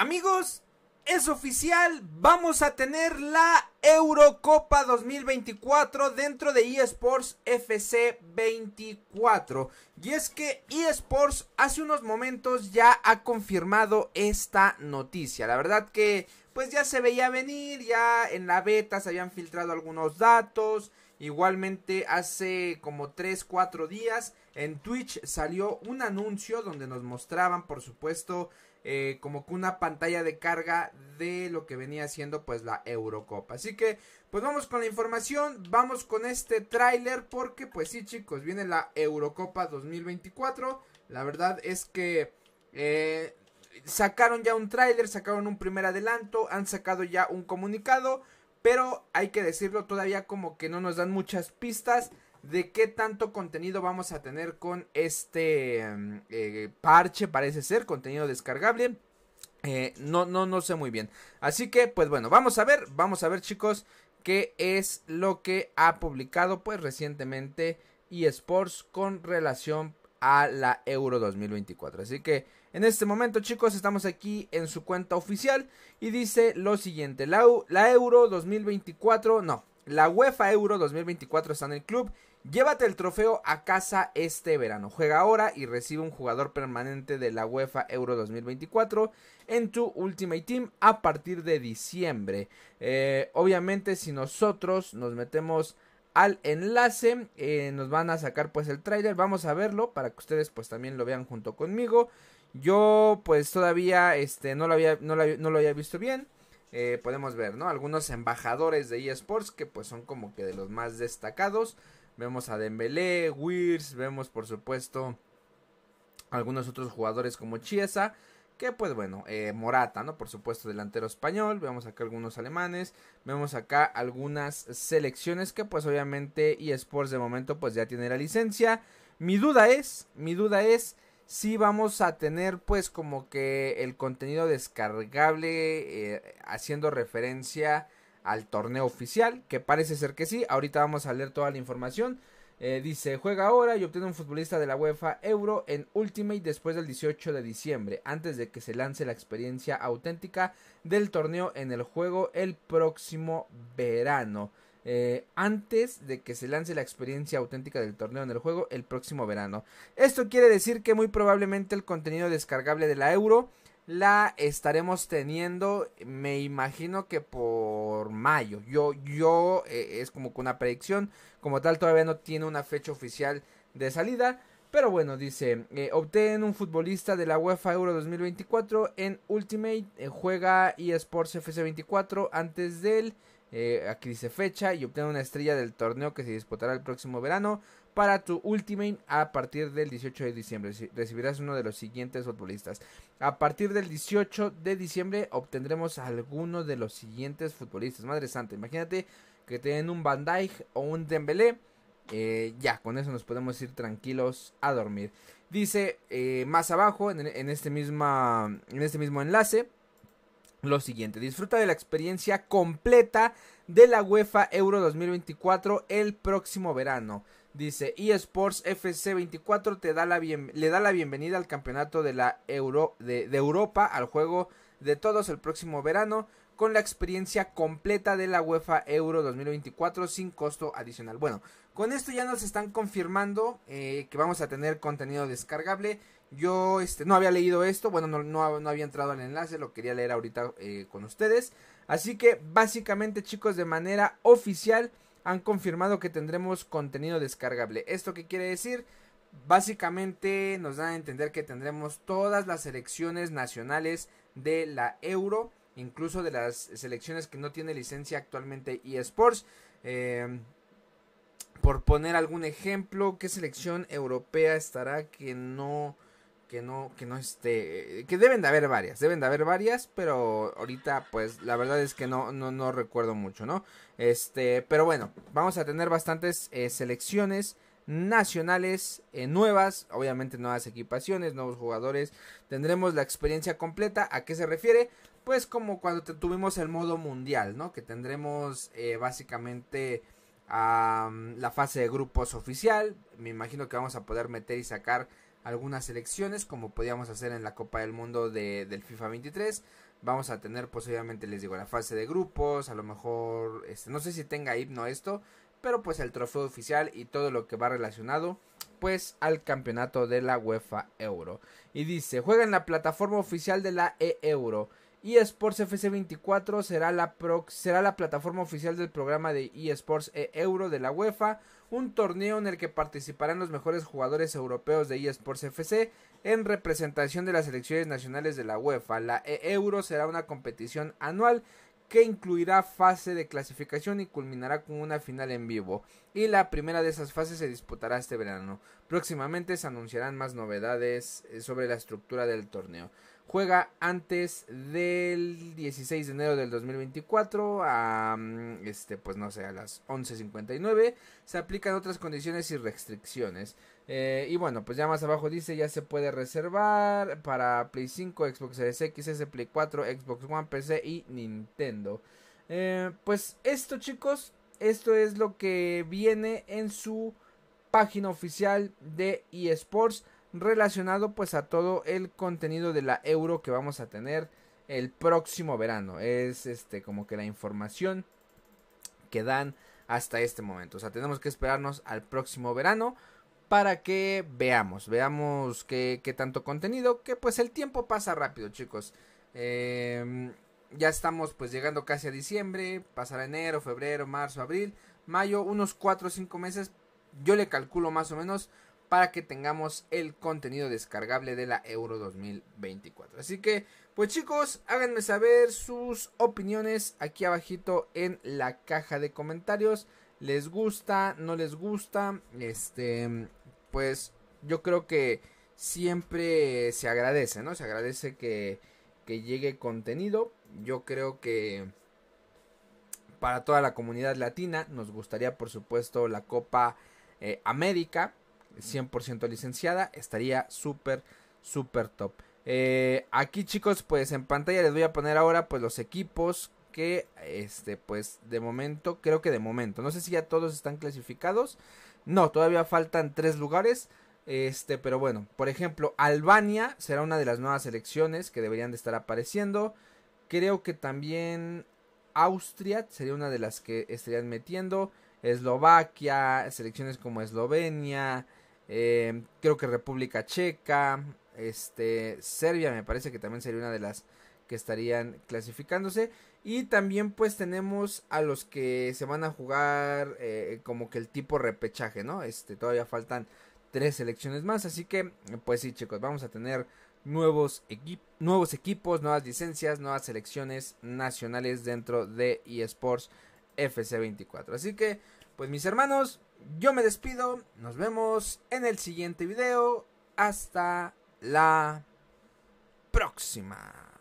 Amigos, es oficial, vamos a tener la Eurocopa 2024 dentro de eSports FC 24. Y es que eSports hace unos momentos ya ha confirmado esta noticia. La verdad que pues ya se veía venir, ya en la beta se habían filtrado algunos datos. Igualmente hace como 3, 4 días en Twitch salió un anuncio donde nos mostraban por supuesto eh, como que una pantalla de carga de lo que venía siendo pues la Eurocopa. Así que pues vamos con la información, vamos con este tráiler porque pues sí chicos, viene la Eurocopa 2024. La verdad es que eh, sacaron ya un tráiler, sacaron un primer adelanto, han sacado ya un comunicado, pero hay que decirlo todavía como que no nos dan muchas pistas de qué tanto contenido vamos a tener con este em, eh, parche, parece ser, contenido descargable. Eh, no, no, no sé muy bien. Así que, pues bueno, vamos a ver, vamos a ver chicos, qué es lo que ha publicado pues recientemente eSports con relación a la Euro 2024. Así que en este momento chicos estamos aquí en su cuenta oficial y dice lo siguiente, la Euro 2024, no, la UEFA Euro 2024 está en el club Llévate el trofeo a casa este verano. Juega ahora y recibe un jugador permanente de la UEFA Euro 2024 en tu Ultimate Team a partir de diciembre. Eh, obviamente si nosotros nos metemos al enlace eh, nos van a sacar pues el trailer. Vamos a verlo para que ustedes pues también lo vean junto conmigo. Yo pues todavía este, no, lo había, había visto bien. Eh, podemos ver, ¿no? Algunos embajadores de eSports que pues son como que de los más destacados. Vemos a Dembélé, Weirs, vemos por supuesto algunos otros jugadores como Chiesa, que pues bueno, eh, Morata, ¿no? Por supuesto, delantero español, vemos acá algunos alemanes, vemos acá algunas selecciones que pues obviamente eSports de momento pues ya tiene la licencia. Mi duda es, mi duda es si vamos a tener pues como que el contenido descargable eh, haciendo referencia a al torneo oficial, que parece ser que sí. Ahorita vamos a leer toda la información. Eh, dice, juega ahora y obtiene un futbolista de la UEFA Euro en Ultimate después del 18 de diciembre, antes de que se lance la experiencia auténtica del torneo en el juego el próximo verano. Eh, antes de que se lance la experiencia auténtica del torneo en el juego el próximo verano. Esto quiere decir que muy probablemente el contenido descargable de la Euro la estaremos teniendo, me imagino que por mayo. Yo, yo, eh, es como que una predicción, como tal todavía no tiene una fecha oficial de salida. Pero bueno, dice, eh, obtén un futbolista de la UEFA Euro 2024 en Ultimate, juega eh, juega eSports FC24 antes del eh, aquí dice fecha y obtén una estrella del torneo que se disputará el próximo verano para tu Ultimate a partir del 18 de diciembre. Recibirás uno de los siguientes futbolistas. A partir del 18 de diciembre obtendremos alguno de los siguientes futbolistas. Madre santa, imagínate que tienen un Van o un Dembélé. Eh, ya, con eso nos podemos ir tranquilos a dormir. Dice eh, más abajo en, este misma, en este mismo enlace lo siguiente. Disfruta de la experiencia completa de la UEFA Euro 2024 el próximo verano. Dice eSports FC 24 te da la le da la bienvenida al campeonato de la Euro, de, Europa al juego de todos el próximo verano con la experiencia completa de la UEFA Euro 2024 sin costo adicional. Bueno, con esto ya nos están confirmando eh, que vamos a tener contenido descargable yo este, no había leído esto, bueno, no, había entrado al enlace, lo quería leer ahorita eh, con ustedes. Así que básicamente chicos, de manera oficial han confirmado que tendremos contenido descargable. ¿Esto qué quiere decir? Básicamente nos dan a entender que tendremos todas las selecciones nacionales de la Euro, incluso de las selecciones que no tiene licencia actualmente eSports. Em, por poner algún ejemplo, ¿qué selección europea estará que no que no, que no esté, que deben de haber varias, deben de haber varias, pero ahorita pues la verdad es que no, no, no recuerdo mucho, ¿no? Este, pero bueno, vamos a tener bastantes eh, selecciones nacionales eh, nuevas, obviamente nuevas equipaciones, nuevos jugadores, tendremos la experiencia completa, ¿a qué se refiere? Pues como cuando tuvimos el modo mundial, ¿no? Que tendremos eh, básicamente a la fase de grupos oficial. Me imagino que vamos a poder meter y sacar algunas selecciones como podíamos hacer en la Copa del Mundo de, del FIFA 23. Vamos a tener posiblemente, pues, les digo, la fase de grupos, a lo mejor, este, no sé si tenga himno esto, pero pues el trofeo oficial y todo lo que va relacionado pues al campeonato de la UEFA Euro. Y dice, juega en la plataforma oficial de la e Euro eSports FC24 será la, será la plataforma oficial del programa de eSports e Euro de la UEFA, un torneo en el que participarán los mejores jugadores europeos de eSports FC en representación de las selecciones nacionales de la UEFA. La e Euro será una competición anual que incluirá fase de clasificación y culminará con una final en vivo. Y la primera de esas fases se disputará este verano. Próximamente se anunciarán más novedades eh, sobre la estructura del torneo. Juega antes del 16 de enero del 2024 a, mm, este, pues no sé, a las 11.59. Se aplican otras condiciones y restricciones. Eh, y bueno, pues ya más abajo dice ya se puede reservar para Play 5, Xbox Series X, S, Play 4, Xbox One, PC y Nintendo. Eh, pues esto chicos, esto es lo que viene en su página oficial de eSports relacionado pues a todo el contenido de la Euro que vamos a tener el próximo verano. Es este como que la información que dan hasta este momento. O sea, tenemos que esperarnos al próximo verano para que veamos, veamos qué, tanto contenido, que pues el tiempo pasa rápido chicos. Em, ya estamos pues llegando casi a diciembre, pasará enero, febrero, marzo, abril, mayo, unos 4 o 5 meses, yo le calculo más o menos para que tengamos el contenido descargable de la Euro 2024. Así que, pues chicos, háganme saber sus opiniones aquí abajito en la caja de comentarios. ¿Les gusta? ¿No les gusta? Este, pues yo creo que siempre se agradece, ¿no? Se agradece que, llegue contenido. Yo creo que para toda la comunidad latina nos gustaría, por supuesto, la Copa eh, América, 100% licenciada, estaría súper, súper top. Eh, aquí chicos, pues en pantalla les voy a poner ahora pues los equipos que, este, pues de momento, creo que de momento, no sé si ya todos están clasificados, no, todavía faltan tres lugares. Este, pero bueno, por ejemplo, Albania será una de las nuevas selecciones que deberían de estar apareciendo. Creo que también Austria sería una de las que estarían metiendo. Eslovaquia, selecciones como Eslovenia, em, creo que República Checa, este, Serbia me parece que también sería una de las que estarían clasificándose. Y también pues tenemos a los que se van a jugar eh, como que el tipo repechaje, ¿no? Este, todavía faltan tres selecciones más. Así que pues sí chicos, vamos a tener nuevos, nuevos equipos, nuevas licencias, nuevas selecciones nacionales dentro de eSports FC24. Así que pues mis hermanos, yo me despido. Nos vemos en el siguiente video. Hasta la próxima.